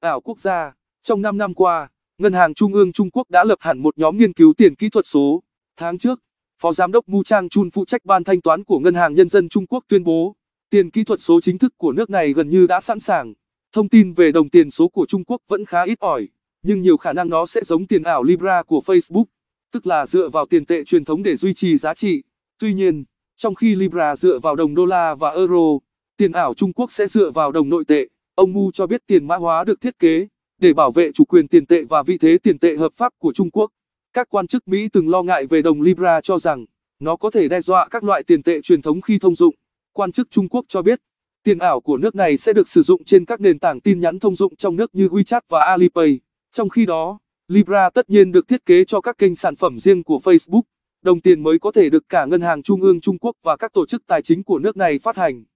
ảo quốc gia. Trong 5 năm qua, Ngân hàng Trung ương Trung Quốc đã lập hẳn một nhóm nghiên cứu tiền kỹ thuật số. Tháng trước, Phó Giám đốc Mu Chang Chun phụ trách ban thanh toán của Ngân hàng Nhân dân Trung Quốc tuyên bố, tiền kỹ thuật số chính thức của nước này gần như đã sẵn sàng. Thông tin về đồng tiền số của Trung Quốc vẫn khá ít ỏi, nhưng nhiều khả năng nó sẽ giống tiền ảo Libra của Facebook, tức là dựa vào tiền tệ truyền thống để duy trì giá trị. Tuy nhiên, trong khi Libra dựa vào đồng đô la và euro, tiền ảo Trung Quốc sẽ dựa vào đồng nội tệ. Ông Mu cho biết tiền mã hóa được thiết kế để bảo vệ chủ quyền tiền tệ và vị thế tiền tệ hợp pháp của Trung Quốc. Các quan chức Mỹ từng lo ngại về đồng Libra cho rằng nó có thể đe dọa các loại tiền tệ truyền thống khi thông dụng. Quan chức Trung Quốc cho biết, tiền ảo của nước này sẽ được sử dụng trên các nền tảng tin nhắn thông dụng trong nước như WeChat và Alipay. Trong khi đó, Libra tất nhiên được thiết kế cho các kênh sản phẩm riêng của Facebook. Đồng tiền mới có thể được cả ngân hàng trung ương Trung Quốc và các tổ chức tài chính của nước này phát hành.